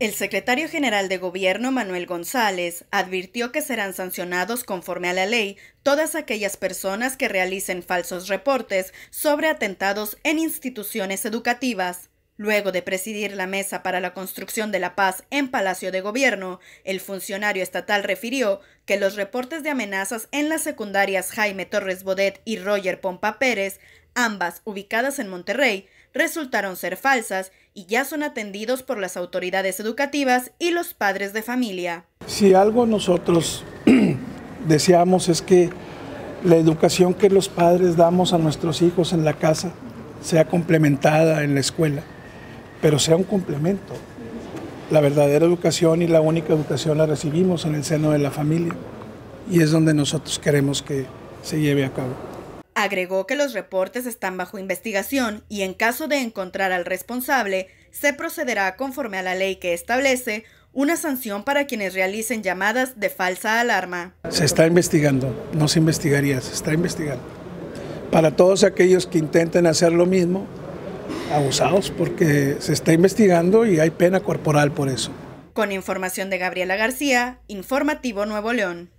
El secretario general de Gobierno, Manuel González, advirtió que serán sancionados conforme a la ley todas aquellas personas que realicen falsos reportes sobre atentados en instituciones educativas. Luego de presidir la Mesa para la Construcción de la Paz en Palacio de Gobierno, el funcionario estatal refirió que los reportes de amenazas en las secundarias Jaime Torres Bodet y Roger Pompa Pérez ambas ubicadas en Monterrey, resultaron ser falsas y ya son atendidos por las autoridades educativas y los padres de familia. Si algo nosotros deseamos es que la educación que los padres damos a nuestros hijos en la casa sea complementada en la escuela, pero sea un complemento. La verdadera educación y la única educación la recibimos en el seno de la familia y es donde nosotros queremos que se lleve a cabo. Agregó que los reportes están bajo investigación y en caso de encontrar al responsable, se procederá conforme a la ley que establece una sanción para quienes realicen llamadas de falsa alarma. Se está investigando, no se investigaría, se está investigando. Para todos aquellos que intenten hacer lo mismo, abusados, porque se está investigando y hay pena corporal por eso. Con información de Gabriela García, Informativo Nuevo León.